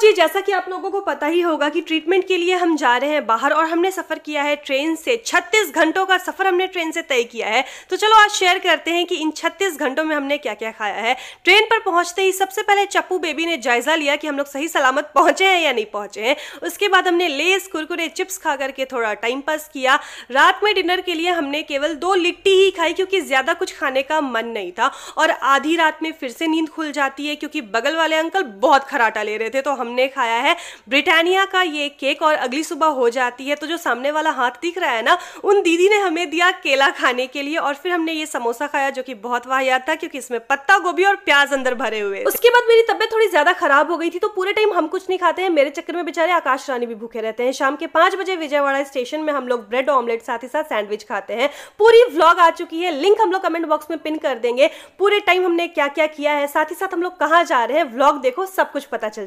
जी जैसा कि आप लोगों को पता ही होगा कि ट्रीटमेंट के लिए हम जा रहे हैं बाहर और हमने सफ़र किया है ट्रेन से 36 घंटों का सफ़र हमने ट्रेन से तय किया है तो चलो आज शेयर करते हैं कि इन 36 घंटों में हमने क्या क्या खाया है ट्रेन पर पहुंचते ही सबसे पहले चप्पू बेबी ने जायज़ा लिया कि हम लोग सही सलामत पहुंचे हैं या नहीं पहुंचे हैं उसके बाद हमने लेस कुरकुरे चिप्स खा करके थोड़ा टाइम पास किया रात में डिनर के लिए हमने केवल दो लिट्टी ही खाई क्योंकि ज़्यादा कुछ खाने का मन नहीं था और आधी रात में फिर से नींद खुल जाती है क्योंकि बगल वाले अंकल बहुत खराटा ले रहे थे तो हम हमने खाया है ब्रिटानिया का ये केक और अगली सुबह हो जाती है तो जो सामने वाला हाथ दिख रहा है ना उन दीदी ने हमें दिया केला खाने के लिए और फिर हमने ये समोसा खाया जो कि बहुत वाहियात था क्योंकि इसमें पत्ता गोभी और प्याज अंदर भरे हुए उसके बाद मेरी तबियत थोड़ी ज्यादा खराब हो गई थी तो पूरे टाइम हम कुछ नहीं खाते हैं मेरे चक्कर में बेचारे आकाश रानी भी भूखे रहते हैं शाम के पांच बजे विजयवाड़ा स्टेशन में हम लोग ब्रेड ऑमलेट साथ ही साथ सैंडविच खाते हैं पूरी व्लॉग आ चुकी है लिंक हम लोग कमेंट बॉक्स में पिन कर देंगे पूरे टाइम हमने क्या क्या किया है साथ ही साथ हम लोग कहाँ जा रहे हैं व्लॉग देखो सब कुछ पता चल जाए